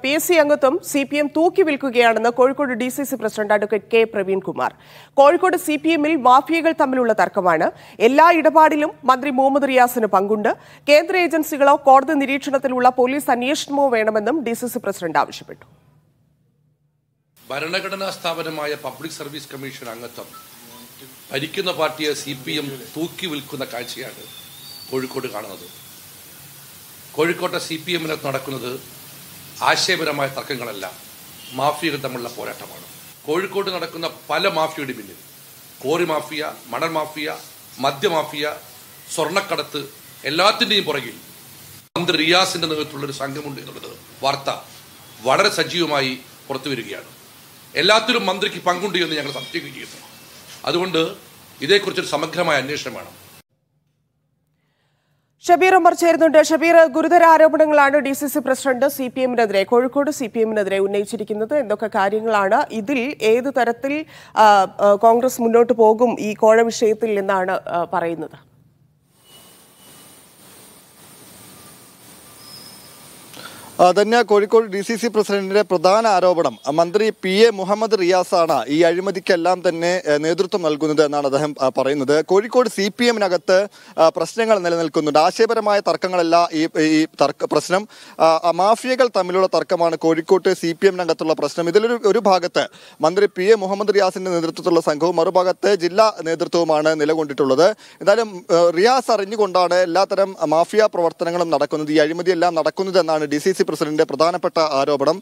P S C അംഗത്വം C P M തൂക്കി വിൽക്കുകയാണെന്ന് Kozhikode D C C president advocate K Praveenkumar Kozhikode C P എമ്മിൽ മാഫിയകൾ തമ്മിലുള്ള തർക്കമാണ് എല്ലാ ഇടപാടിലും മന്ത്രി മുഹമ്മദ് റിയാസിന് പങ്കുണ്ട് കേന്ദ്ര ഏജൻസികളോ കോടതി നിരീക്ഷണത്തിലുള്ള പോലീസ് അന്വേഷണമോ വേണമെന്നും ഡി സി സി പ്രസിഡന്റ് ആവശ്യപ്പെട്ടു ഭരണഘടനാ സ്ഥാപനമായ പബ്ലിക് സർവീസ് കമ്മീഷൻ അംഗത്വം ഭരിക്കുന്ന പാർട്ടിയെ സി പി എം തൂക്കി വിൽക്കുന്ന കാഴ്ചയാണ് കോഴിക്കോട് കാണുന്നത് കോഴിക്കോട്ടെ സി പി എമ്മിനകത്ത് നടക്കുന്നത് ആശയപരമായ തർക്കങ്ങളെല്ലാം മാഫിയകൾ തമ്മിലുള്ള പോരാട്ടമാണ് കോഴിക്കോട് നടക്കുന്ന പല മാഫിയയുടെ പിന്നിൽ കോറി മാഫിയ മണൽ മാഫിയ മദ്യമാഫിയ സ്വർണ്ണക്കടത്ത് എല്ലാത്തിൻ്റെയും പുറകിൽ മന്ത്രി റിയാസിന്റെ നേതൃത്വത്തിലുള്ള ഒരു സംഘമുണ്ട് എന്നുള്ളത് വാർത്ത വളരെ സജീവമായി പുറത്തു വരികയാണ് എല്ലാത്തിലും മന്ത്രിക്ക് പങ്കുണ്ട് എന്ന് ഞങ്ങൾ സംശയിക്കുകയും ചെയ്യുന്നു അതുകൊണ്ട് ഇതേക്കുറിച്ചൊരു സമഗ്രമായ അന്വേഷണം വേണം ഷബീർ ഉമർ ചേരുന്നുണ്ട് ഷബീർ ഗുരുതര ആരോപണങ്ങളാണ് D C C president C P എമ്മിനെതിരെ കോഴിക്കോട് സി പി എമ്മിനെതിരെ ഉന്നയിച്ചിരിക്കുന്നത് എന്തൊക്കെ കാര്യങ്ങളാണ് ഇതിൽ ഏത് തരത്തിൽ കോൺഗ്രസ് മുന്നോട്ട് പോകും ഈ കോഴ വിഷയത്തിൽ എന്നാണ് പറയുന്നത് Dhanya Kozhikode D C C പ്രസിഡന്റിന്റെ പ്രധാന ആരോപണം മന്ത്രി പി എ മുഹമ്മദ് റിയാസാണ് ഈ അഴിമതിക്കെല്ലാം തന്നെ നേതൃത്വം നൽകുന്നത് എന്നാണ് അദ്ദേഹം പറയുന്നത് കോഴിക്കോട് സി പി എമ്മിനകത്ത് പ്രശ്നങ്ങൾ നിലനിൽക്കുന്നുണ്ട് ആശയപരമായ തർക്കങ്ങളല്ല ഈ ഈ തർക്ക പ്രശ്നം മാഫിയകൾ തമ്മിലുള്ള തർക്കമാണ് കോഴിക്കോട്ട് സി പി എമ്മിനകത്തുള്ള പ്രശ്നം ഇതിലൊരു ഒരു ഭാഗത്ത് മന്ത്രി പി എ മുഹമ്മദ് റിയാസിന്റെ നേതൃത്വത്തിലുള്ള സംഘവും മറുഭാഗത്ത് ജില്ലാ നേതൃത്വവുമാണ് നിലകൊണ്ടിട്ടുള്ളത് എന്തായാലും റിയാസ് അറിഞ്ഞുകൊണ്ടാണ് എല്ലാത്തരം മാഫിയ പ്രവർത്തനങ്ങളും നടക്കുന്നത് ഈ അഴിമതിയെല്ലാം നടക്കുന്നത് എന്നാണ് ഡി സി സി പ്രസിഡന്റിന്റെ പ്രധാനപ്പെട്ട ആരോപണം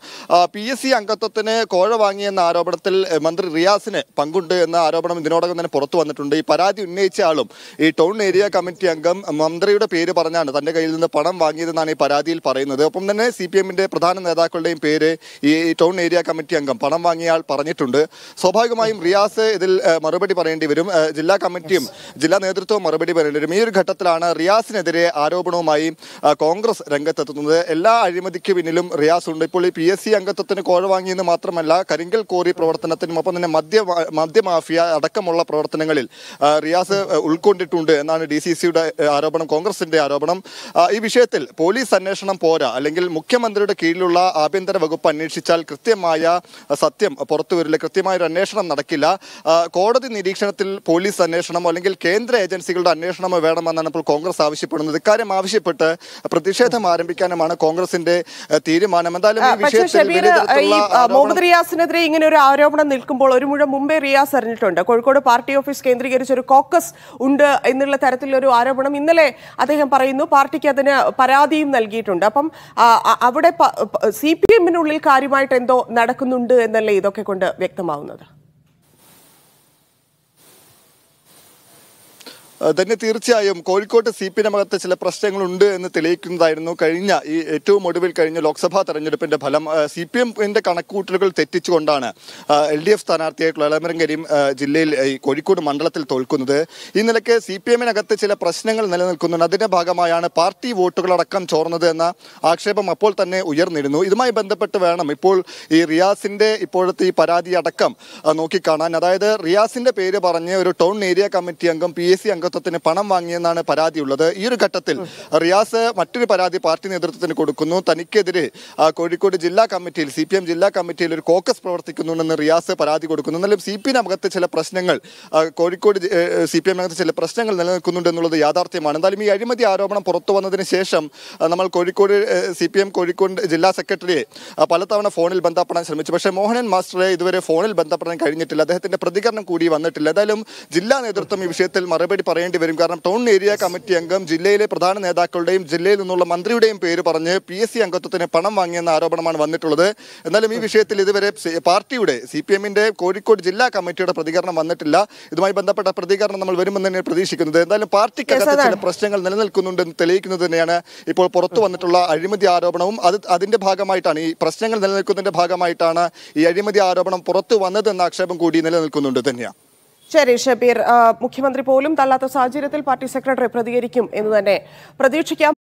പി എസ് സി അംഗത്വത്തിന് കോഴ വാങ്ങിയെന്ന ആരോപണത്തിൽ മന്ത്രി റിയാസിന് പങ്കുണ്ട് എന്ന ആരോപണം ഇതിനോടകം തന്നെ പുറത്തു വന്നിട്ടുണ്ട് ഈ പരാതി ഉന്നയിച്ച ആളും ഈ ടൗൺ ഏരിയ കമ്മിറ്റി അംഗം മന്ത്രിയുടെ പേര് പറഞ്ഞാണ് തന്റെ കയ്യിൽ നിന്ന് പണം വാങ്ങിയതെന്നാണ് ഈ പരാതിയിൽ പറയുന്നത് ഒപ്പം തന്നെ സി പി എമ്മിന്റെ പ്രധാന നേതാക്കളുടെയും പേര് ഈ ടൗൺ ഏരിയ കമ്മിറ്റി അംഗം പണം വാങ്ങിയാൽ പറഞ്ഞിട്ടുണ്ട് സ്വാഭാവികമായും റിയാസ് ഇതിൽ മറുപടി പറയേണ്ടി വരും ജില്ലാ കമ്മിറ്റിയും ജില്ലാ നേതൃത്വവും മറുപടി പറയേണ്ടി വരും ഈ ഒരു ഘട്ടത്തിലാണ് റിയാസിനെതിരെ ആരോപണവുമായി കോൺഗ്രസ് രംഗത്തെത്തുന്നത് എല്ലാ അഴിമതി പദ്ധതിക്ക് പിന്നിലും റിയാസ് ഉണ്ട് ഇപ്പോൾ ഈ പി എസ് സി അംഗത്വത്തിന് കോഴ വാങ്ങിയെന്ന് മാത്രമല്ല കരിങ്കൽ കോറി പ്രവർത്തനത്തിനും ഒപ്പം തന്നെ മദ്യ മദ്യമാഫിയ അടക്കമുള്ള പ്രവർത്തനങ്ങളിൽ റിയാസ് ഉൾക്കൊണ്ടിട്ടുണ്ട് എന്നാണ് ഡി സി സിയുടെ ആരോപണം കോൺഗ്രസിന്റെ ആരോപണം ഈ വിഷയത്തിൽ പോലീസ് അന്വേഷണം പോരാ അല്ലെങ്കിൽ മുഖ്യമന്ത്രിയുടെ കീഴിലുള്ള ആഭ്യന്തര വകുപ്പ് അന്വേഷിച്ചാൽ കൃത്യമായ സത്യം പുറത്തു വരില്ല കൃത്യമായ ഒരു അന്വേഷണം നടക്കില്ല കോടതി നിരീക്ഷണത്തിൽ പോലീസ് അന്വേഷണമോ അല്ലെങ്കിൽ കേന്ദ്ര ഏജൻസികളുടെ അന്വേഷണമോ വേണമെന്നാണ് ഇപ്പോൾ കോൺഗ്രസ് ആവശ്യപ്പെടുന്നത് ഇക്കാര്യം ആവശ്യപ്പെട്ട് പ്രതിഷേധം ആരംഭിക്കാനുമാണ് കോൺഗ്രസിന്റെ തീരുമാനം എന്തായാലും ഈ മുഹമ്മദ് റിയാസിനെതിരെ ഇങ്ങനെ ഒരു ആരോപണം നിൽക്കുമ്പോൾ ഒരു മുഴുവൻ മുമ്പേ റിയാസ് അറിഞ്ഞിട്ടുണ്ട് കോഴിക്കോട് പാർട്ടി ഓഫീസ് കേന്ദ്രീകരിച്ച ഒരു കോക്കസ് ഉണ്ട് എന്നുള്ള തരത്തിലൊരു ആരോപണം ഇന്നലെ അദ്ദേഹം പറയുന്നു പാർട്ടിക്ക് അതിന് പരാതിയും നൽകിയിട്ടുണ്ട് അപ്പം അവിടെ സി പി എമ്മിനുള്ളിൽ കാര്യമായിട്ട് എന്തോ നടക്കുന്നുണ്ട് എന്നല്ലേ ഇതൊക്കെ കൊണ്ട് വ്യക്തമാവുന്നത് തന്നെ തീർച്ചയായും കോഴിക്കോട്ട് സി പി എമ്മകത്ത് ചില പ്രശ്നങ്ങളുണ്ട് എന്ന് തെളിയിക്കുന്നതായിരുന്നു കഴിഞ്ഞ ഈ ഏറ്റവും ഒടുവിൽ കഴിഞ്ഞ ലോക്സഭാ തെരഞ്ഞെടുപ്പിന്റെ ഫലം സി പി എമ്മിന്റെ കണക്കൂട്ടലുകൾ തെറ്റിച്ചുകൊണ്ടാണ് എൽ ഡി എഫ് സ്ഥാനാർത്ഥിയായിട്ടുള്ള ഇളമരങ്കരീം ജില്ലയിൽ ഈ കോഴിക്കോട് മണ്ഡലത്തിൽ തോൽക്കുന്നത് ഈ നിലയ്ക്ക് സി പി എമ്മിനകത്ത് ചില പ്രശ്നങ്ങൾ നിലനിൽക്കുന്നുണ്ട് അതിന്റെ ഭാഗമായാണ് പാർട്ടി വോട്ടുകളടക്കം ചോർന്നത് എന്ന ആക്ഷേപം അപ്പോൾ തന്നെ ഉയർന്നിരുന്നു ഇതുമായി ബന്ധപ്പെട്ട് വേണം ഇപ്പോൾ ഈ റിയാസിന്റെ ഇപ്പോഴത്തെ ഈ പരാതി അടക്കം നോക്കിക്കാണാൻ അതായത് റിയാസിന്റെ പേര് പറഞ്ഞ് ഒരു ടൗൺ ഏരിയ കമ്മിറ്റി അംഗം പി എസ് സി അംഗം നേതൃത്വത്തിന് പണം വാങ്ങിയെന്നാണ് പരാതിയുള്ളത് ഈ ഒരു ഘട്ടത്തിൽ റിയാസ് മറ്റൊരു പരാതി പാർട്ടി നേതൃത്വത്തിന് കൊടുക്കുന്നു തനിക്കെതിരെ കോഴിക്കോട് ജില്ലാ കമ്മിറ്റിയിൽ സി ജില്ലാ കമ്മിറ്റിയിൽ ഒരു കോക്കസ് പ്രവർത്തിക്കുന്നുണ്ടെന്ന് റിയാസ് പരാതി കൊടുക്കുന്നു എന്നാലും സി പി ചില പ്രശ്നങ്ങൾ കോഴിക്കോട് സി പി ചില പ്രശ്നങ്ങൾ നിലനിൽക്കുന്നുണ്ട് എന്നുള്ളത് യാഥാർത്ഥ്യമാണ് എന്നാലും ഈ അഴിമതി ആരോപണം പുറത്തു വന്നതിന് ശേഷം നമ്മൾ Kozhikode C P M Kozhikode ജില്ലാ സെക്രട്ടറിയെ പലതവണ ഫോണിൽ ബന്ധപ്പെടാൻ ശ്രമിച്ചു പക്ഷേ മോഹനൻ മാസ്റ്ററെ ഇതുവരെ ഫോണിൽ ബന്ധപ്പെടാൻ കഴിഞ്ഞിട്ടില്ല അദ്ദേഹത്തിന്റെ പ്രതികരണം കൂടി വന്നിട്ടില്ല ഏതായാലും ജില്ലാ നേതൃത്വം ഈ വിഷയത്തിൽ മറുപടി പറഞ്ഞു പറയേണ്ടി വരും കാരണം ടൗൺ ഏരിയ കമ്മിറ്റി അംഗം ജില്ലയിലെ പ്രധാന നേതാക്കളുടെയും ജില്ലയിൽ നിന്നുള്ള മന്ത്രിയുടെയും പേര് പറഞ്ഞ് പി എസ് സി അംഗത്വത്തിന് പണം വാങ്ങിയെന്ന ആരോപണമാണ് വന്നിട്ടുള്ളത് എന്നാലും ഈ വിഷയത്തിൽ ഇതുവരെ പാർട്ടിയുടെ സി പി എമ്മിന്റെ കോഴിക്കോട് ജില്ലാ കമ്മിറ്റിയുടെ പ്രതികരണം വന്നിട്ടില്ല ഇതുമായി ബന്ധപ്പെട്ട പ്രതികരണം നമ്മൾ വരുമെന്ന് തന്നെ പ്രതീക്ഷിക്കുന്നത് എന്തായാലും പാർട്ടിക്ക് ചില പ്രശ്നങ്ങൾ നിലനിൽക്കുന്നുണ്ടെന്ന് തെളിയിക്കുന്നത് തന്നെയാണ് ഇപ്പോൾ പുറത്തു വന്നിട്ടുള്ള അഴിമതി ആരോപണവും അത് അതിന്റെ ഭാഗമായിട്ടാണ് ഈ പ്രശ്നങ്ങൾ നിലനിൽക്കുന്നതിന്റെ ഭാഗമായിട്ടാണ് ഈ അഴിമതി ആരോപണം പുറത്തു വന്നതെന്ന ആക്ഷേപം കൂടി നിലനിൽക്കുന്നുണ്ട് തന്നെയാണ് ശരി ഷബീർ മുഖ്യമന്ത്രി പോലും തള്ളാത്ത സാഹചര്യത്തിൽ പാർട്ടി സെക്രട്ടറി പ്രതികരിക്കും എന്ന് തന്നെ പ്രതീക്ഷിക്കാം